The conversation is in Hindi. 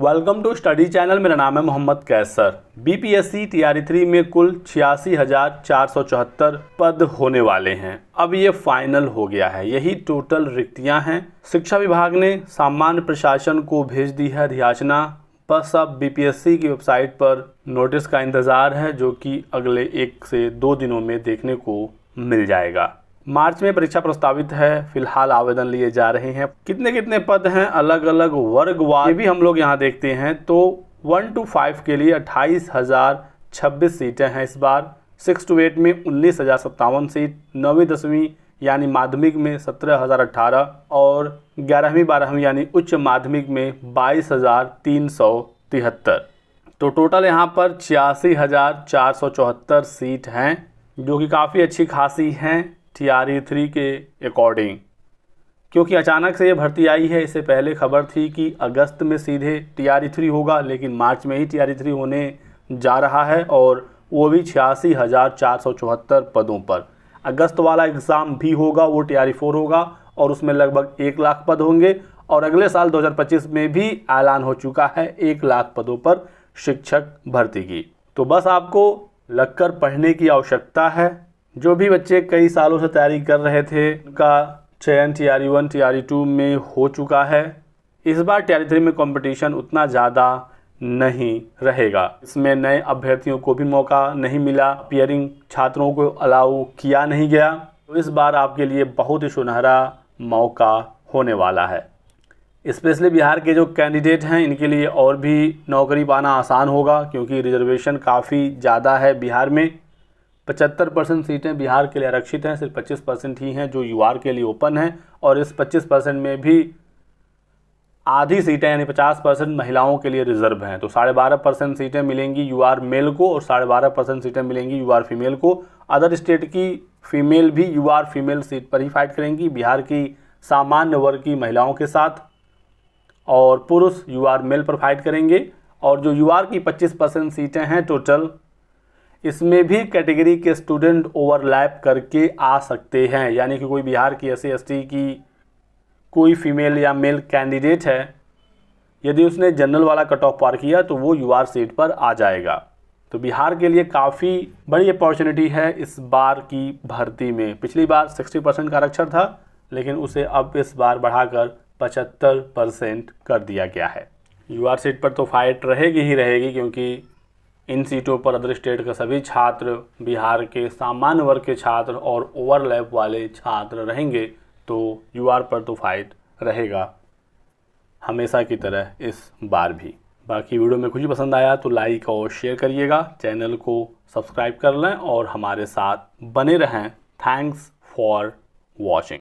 वेलकम टू स्टडी चैनल मेरा नाम है Mohammad Qaiser BPSC S three में कुल छियासी हजार चार सौ चौहत्तर पद होने वाले हैं अब ये फाइनल हो गया है यही टोटल रिक्तियां हैं शिक्षा विभाग ने सामान्य प्रशासन को भेज दी है अधियाचना बस अब बीपीएससी की वेबसाइट पर नोटिस का इंतज़ार है जो कि अगले एक से दो दिनों में देखने को मिल जाएगा मार्च में परीक्षा प्रस्तावित है फिलहाल आवेदन लिए जा रहे हैं कितने कितने पद हैं अलग अलग वर्गवार ये भी हम लोग यहाँ देखते हैं तो वन टू फाइव के लिए अट्ठाईस हज़ार छब्बीस सीटें हैं इस बार सिक्स टू एट में उन्नीस हज़ार सत्तावन सीट नौवीं दसवीं यानी माध्यमिक में सत्रह हज़ार अट्ठारह और ग्यारहवीं बारहवीं यानी उच्च माध्यमिक में बाईस हज़ार तीन सौ तिहत्तर तो टोटल यहाँ पर छियासी हज़ार चार सौ चौहत्तर सीट हैं जो कि काफ़ी अच्छी खासी हैं टी थ्री e के अकॉर्डिंग क्योंकि अचानक से ये भर्ती आई है इससे पहले खबर थी कि अगस्त में सीधे टी थ्री e होगा लेकिन मार्च में ही टी आर थ्री होने जा रहा है और वो भी छियासी हज़ार चार सौ चौहत्तर पदों पर अगस्त वाला एग्ज़ाम भी होगा वो टी आर फोर होगा और उसमें लगभग एक लाख पद होंगे और अगले साल 2025 में भी ऐलान हो चुका है एक लाख पदों पर शिक्षक भर्ती की तो बस आपको लगकर पढ़ने की आवश्यकता है जो भी बच्चे कई सालों से तैयारी कर रहे थे उनका चयन T R one T R two में हो चुका है इस बार टी आर थ्री में कंपटीशन उतना ज़्यादा नहीं रहेगा इसमें नए अभ्यर्थियों को भी मौका नहीं मिला पियरिंग छात्रों को अलाउ किया नहीं गया तो इस बार आपके लिए बहुत ही सुनहरा मौका होने वाला है स्पेशली बिहार के जो कैंडिडेट हैं इनके लिए और भी नौकरी पाना आसान होगा क्योंकि रिजर्वेशन काफ़ी ज़्यादा है बिहार में पचहत्तर परसेंट सीटें बिहार के लिए आरक्षित हैं सिर्फ पच्चीस परसेंट ही हैं जो यूआर के लिए ओपन हैं और इस पच्चीस परसेंट में भी आधी सीटें यानी पचास परसेंट महिलाओं के लिए रिजर्व हैं तो साढ़े बारह परसेंट सीटें मिलेंगी यू आर मेल को और साढ़े बारह परसेंट सीटें मिलेंगी यू आर फीमेल को अदर स्टेट की फीमेल भी यू आर फीमेल सीट पर ही फाइट करेंगी बिहार की सामान्य वर्ग की महिलाओं के साथ और पुरुष यू आर मेल पर फाइट करेंगे और जो यू आर की पच्चीस परसेंट सीटें हैं टोटल इसमें भी कैटेगरी के स्टूडेंट ओवरलैप करके आ सकते हैं यानी कि कोई बिहार की एस सी की कोई फीमेल या मेल कैंडिडेट है यदि उसने जनरल वाला कट ऑफ पार किया तो वो यू सीट पर आ जाएगा तो बिहार के लिए काफ़ी बड़ी अपॉर्चुनिटी है इस बार की भर्ती में पिछली बार 60 परसेंट का आरक्षण था लेकिन उसे अब इस बार बढ़ाकर 75 परसेंट कर दिया गया है यू सीट पर तो फाइट रहेगी ही रहेगी क्योंकि इन सीटों पर अदर स्टेट का सभी छात्र बिहार के सामान्य वर्ग के छात्र और ओवरलैप वाले छात्र रहेंगे तो यू आर पर तो फाइट रहेगा हमेशा की तरह इस बार भी बाकी वीडियो में कुछ पसंद आया तो लाइक और शेयर करिएगा चैनल को सब्सक्राइब कर लें और हमारे साथ बने रहें थैंक्स फॉर वॉचिंग